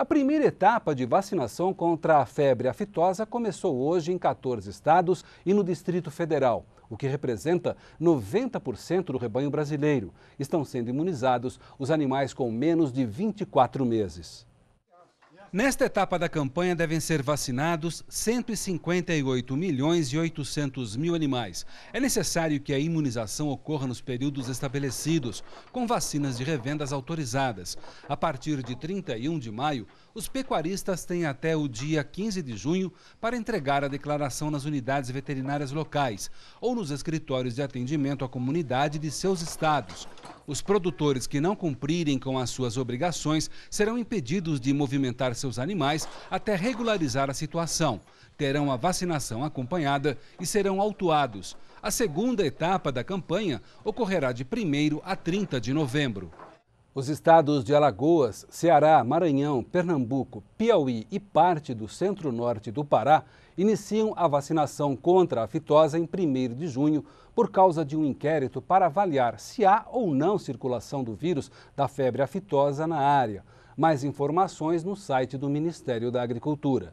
A primeira etapa de vacinação contra a febre aftosa começou hoje em 14 estados e no Distrito Federal, o que representa 90% do rebanho brasileiro. Estão sendo imunizados os animais com menos de 24 meses. Nesta etapa da campanha devem ser vacinados 158 milhões e 800 mil animais. É necessário que a imunização ocorra nos períodos estabelecidos, com vacinas de revendas autorizadas. A partir de 31 de maio, os pecuaristas têm até o dia 15 de junho para entregar a declaração nas unidades veterinárias locais ou nos escritórios de atendimento à comunidade de seus estados. Os produtores que não cumprirem com as suas obrigações serão impedidos de movimentar seus animais até regularizar a situação. Terão a vacinação acompanhada e serão autuados. A segunda etapa da campanha ocorrerá de 1 a 30 de novembro. Os estados de Alagoas, Ceará, Maranhão, Pernambuco, Piauí e parte do centro-norte do Pará iniciam a vacinação contra a fitosa em 1 de junho por causa de um inquérito para avaliar se há ou não circulação do vírus da febre aftosa na área. Mais informações no site do Ministério da Agricultura.